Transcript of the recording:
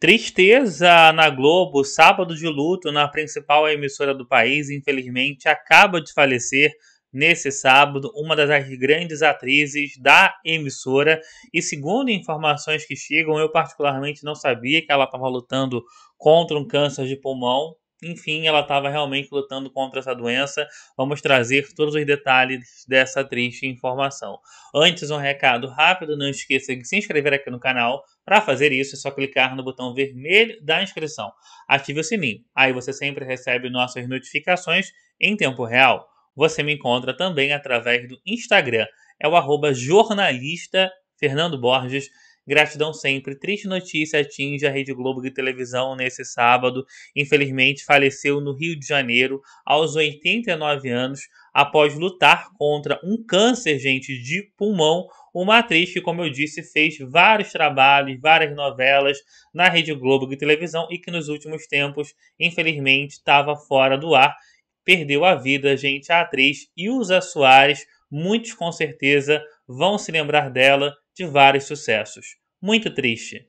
Tristeza na Globo, sábado de luto na principal emissora do país, infelizmente acaba de falecer nesse sábado uma das grandes atrizes da emissora. E segundo informações que chegam, eu particularmente não sabia que ela estava lutando contra um câncer de pulmão, enfim, ela estava realmente lutando contra essa doença. Vamos trazer todos os detalhes dessa triste informação. Antes, um recado rápido: não esqueça de se inscrever aqui no canal. Para fazer isso, é só clicar no botão vermelho da inscrição. Ative o sininho, aí você sempre recebe nossas notificações em tempo real. Você me encontra também através do Instagram, é o jornalista Fernando Borges Gratidão sempre. Triste notícia atinge a Rede Globo de televisão nesse sábado. Infelizmente, faleceu no Rio de Janeiro aos 89 anos após lutar contra um câncer, gente, de pulmão. Uma atriz que, como eu disse, fez vários trabalhos, várias novelas na Rede Globo de televisão e que nos últimos tempos, infelizmente, estava fora do ar. Perdeu a vida, gente, a atriz Ilza Soares. Muitos, com certeza, vão se lembrar dela de vários sucessos. Muito triste.